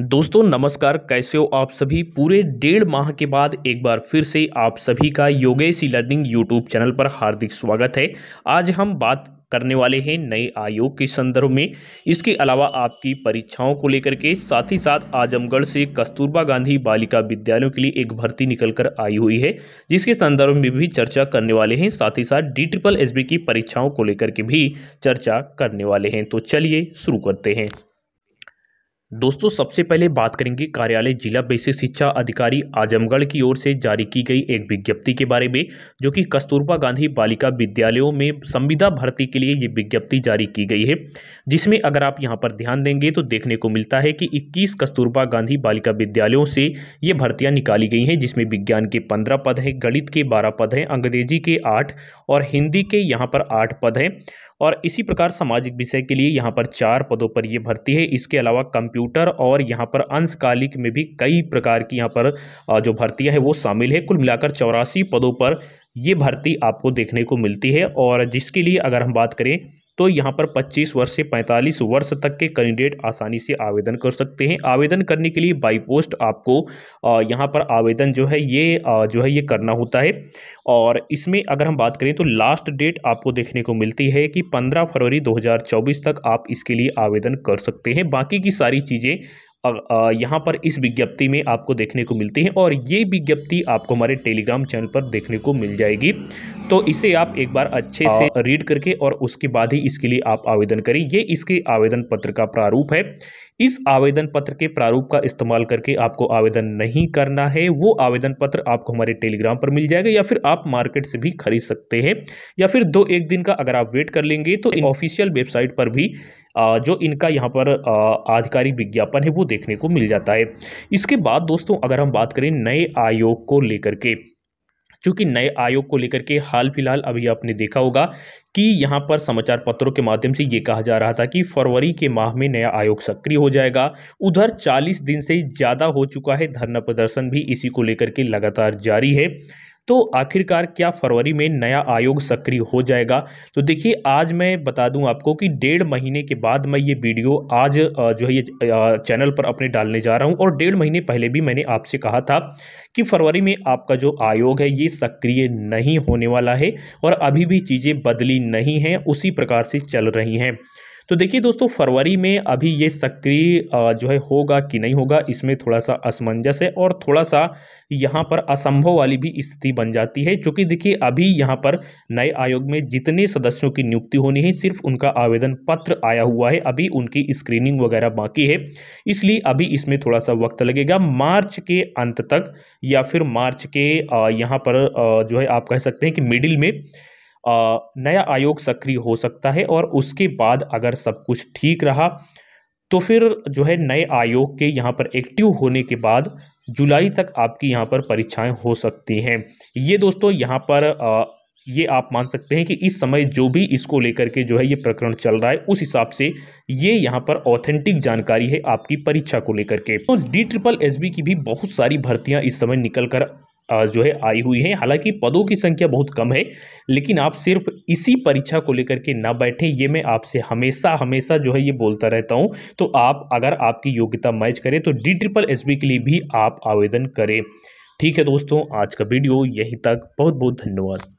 दोस्तों नमस्कार कैसे हो आप सभी पूरे डेढ़ माह के बाद एक बार फिर से आप सभी का योगेश लर्निंग यूट्यूब चैनल पर हार्दिक स्वागत है आज हम बात करने वाले हैं नए आयोग के संदर्भ में इसके अलावा आपकी परीक्षाओं को लेकर के साथ ही साथ आजमगढ़ से कस्तूरबा गांधी बालिका विद्यालयों के लिए एक भर्ती निकल कर आई हुई है जिसके संदर्भ में भी चर्चा करने वाले हैं साथ ही साथ डी ट्रिपल एस की परीक्षाओं को लेकर के भी चर्चा करने वाले हैं तो चलिए शुरू करते हैं दोस्तों सबसे पहले बात करेंगे कार्यालय जिला बेसिक शिक्षा अधिकारी आजमगढ़ की ओर से जारी की गई एक विज्ञप्ति के बारे में जो कि कस्तूरबा गांधी बालिका विद्यालयों में संविदा भर्ती के लिए ये विज्ञप्ति जारी की गई है जिसमें अगर आप यहां पर ध्यान देंगे तो देखने को मिलता है कि 21 कस्तूरबा गांधी बालिका विद्यालयों से ये भर्तियाँ निकाली गई हैं जिसमें विज्ञान के पंद्रह पद हैं गणित के बारह पद हैं अंग्रेजी के आठ और हिंदी के यहाँ पर आठ पद हैं और इसी प्रकार सामाजिक विषय के लिए यहाँ पर चार पदों पर ये भर्ती है इसके अलावा कंप्यूटर और यहाँ पर अंशकालिक में भी कई प्रकार की यहाँ पर जो भर्तियाँ हैं वो शामिल है कुल मिलाकर चौरासी पदों पर ये भर्ती आपको देखने को मिलती है और जिसके लिए अगर हम बात करें तो यहाँ पर 25 वर्ष से 45 वर्ष तक के कैंडिडेट आसानी से आवेदन कर सकते हैं आवेदन करने के लिए बाई पोस्ट आपको यहाँ पर आवेदन जो है ये जो है ये करना होता है और इसमें अगर हम बात करें तो लास्ट डेट आपको देखने को मिलती है कि 15 फरवरी 2024 तक आप इसके लिए आवेदन कर सकते हैं बाकी की सारी चीज़ें यहाँ पर इस विज्ञप्ति में आपको देखने को मिलती है और ये विज्ञप्ति आपको हमारे टेलीग्राम चैनल पर देखने को मिल जाएगी तो इसे आप एक बार अच्छे से हाँ। रीड करके और उसके बाद ही इसके लिए आप आवेदन करें ये इसके आवेदन पत्र का प्रारूप है इस आवेदन पत्र के प्रारूप का इस्तेमाल करके आपको आवेदन नहीं करना है वो आवेदन पत्र आपको हमारे टेलीग्राम पर मिल जाएगा या फिर आप मार्केट से भी खरीद सकते हैं या फिर दो एक दिन का अगर आप वेट कर लेंगे तो ऑफिशियल वेबसाइट पर भी जो इनका यहाँ पर आधिकारिक विज्ञापन है वो देखने को मिल जाता है इसके बाद दोस्तों अगर हम बात करें नए आयोग को लेकर के चूँकि नए आयोग को लेकर के हाल फिलहाल अभी आपने देखा होगा कि यहाँ पर समाचार पत्रों के माध्यम से ये कहा जा रहा था कि फरवरी के माह में नया आयोग सक्रिय हो जाएगा उधर 40 दिन से ज़्यादा हो चुका है धरना प्रदर्शन भी इसी को लेकर के लगातार जारी है तो आखिरकार क्या फरवरी में नया आयोग सक्रिय हो जाएगा तो देखिए आज मैं बता दूं आपको कि डेढ़ महीने के बाद मैं ये वीडियो आज जो है ये चैनल पर अपने डालने जा रहा हूं और डेढ़ महीने पहले भी मैंने आपसे कहा था कि फरवरी में आपका जो आयोग है ये सक्रिय नहीं होने वाला है और अभी भी चीज़ें बदली नहीं हैं उसी प्रकार से चल रही हैं तो देखिए दोस्तों फरवरी में अभी ये सक्रिय जो है होगा कि नहीं होगा इसमें थोड़ा सा असमंजस है और थोड़ा सा यहाँ पर असंभव वाली भी स्थिति बन जाती है क्योंकि देखिए अभी यहाँ पर नए आयोग में जितने सदस्यों की नियुक्ति होनी है सिर्फ उनका आवेदन पत्र आया हुआ है अभी उनकी स्क्रीनिंग वगैरह बाकी है इसलिए अभी इसमें थोड़ा सा वक्त लगेगा मार्च के अंत तक या फिर मार्च के यहाँ पर जो है आप कह सकते हैं कि मिडिल में नया आयोग सक्रिय हो सकता है और उसके बाद अगर सब कुछ ठीक रहा तो फिर जो है नए आयोग के यहाँ पर एक्टिव होने के बाद जुलाई तक आपकी यहाँ पर परीक्षाएं हो सकती हैं ये दोस्तों यहाँ पर आ, ये आप मान सकते हैं कि इस समय जो भी इसको लेकर के जो है ये प्रकरण चल रहा है उस हिसाब से ये यहाँ पर ऑथेंटिक जानकारी है आपकी परीक्षा को लेकर के तो डी ट्रिपल एस की भी बहुत सारी भर्तियाँ इस समय निकल कर जो है आई हुई है हालांकि पदों की संख्या बहुत कम है लेकिन आप सिर्फ इसी परीक्षा को लेकर के ना बैठें ये मैं आपसे हमेशा हमेशा जो है ये बोलता रहता हूँ तो आप अगर आपकी योग्यता मैच करें तो डी ट्रिपल एस के लिए भी आप आवेदन करें ठीक है दोस्तों आज का वीडियो यहीं तक बहुत बहुत धन्यवाद